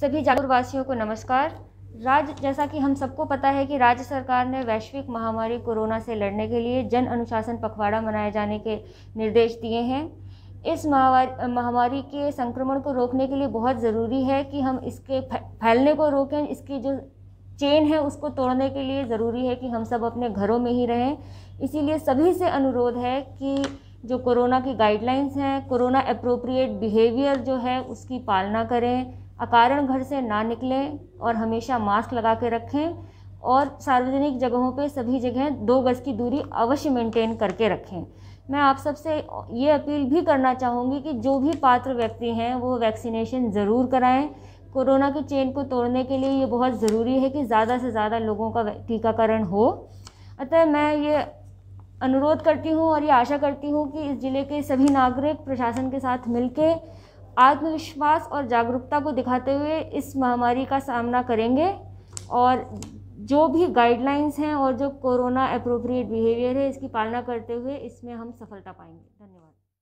सभी वासियों को नमस्कार राज्य जैसा कि हम सबको पता है कि राज्य सरकार ने वैश्विक महामारी कोरोना से लड़ने के लिए जन अनुशासन पखवाड़ा मनाए जाने के निर्देश दिए हैं इस महावारी महामारी के संक्रमण को रोकने के लिए बहुत ज़रूरी है कि हम इसके फैलने को रोकें इसकी जो चेन है उसको तोड़ने के लिए ज़रूरी है कि हम सब अपने घरों में ही रहें इसीलिए सभी से अनुरोध है कि जो कोरोना की गाइडलाइंस हैं कोरोना अप्रोप्रिएट बिहेवियर जो है उसकी पालना करें अकारण घर से ना निकलें और हमेशा मास्क लगा के रखें और सार्वजनिक जगहों पे सभी जगह दो गज़ की दूरी अवश्य मेंटेन करके रखें मैं आप सबसे ये अपील भी करना चाहूँगी कि जो भी पात्र व्यक्ति हैं वो वैक्सीनेशन ज़रूर कराएं कोरोना की चेन को तोड़ने के लिए ये बहुत ज़रूरी है कि ज़्यादा से ज़्यादा लोगों का टीकाकरण हो अतः मैं ये अनुरोध करती हूँ और ये आशा करती हूँ कि इस ज़िले के सभी नागरिक प्रशासन के साथ मिलकर आत्मविश्वास और जागरूकता को दिखाते हुए इस महामारी का सामना करेंगे और जो भी गाइडलाइंस हैं और जो कोरोना अप्रोप्रिएट बिहेवियर है इसकी पालना करते हुए इसमें हम सफलता पाएंगे धन्यवाद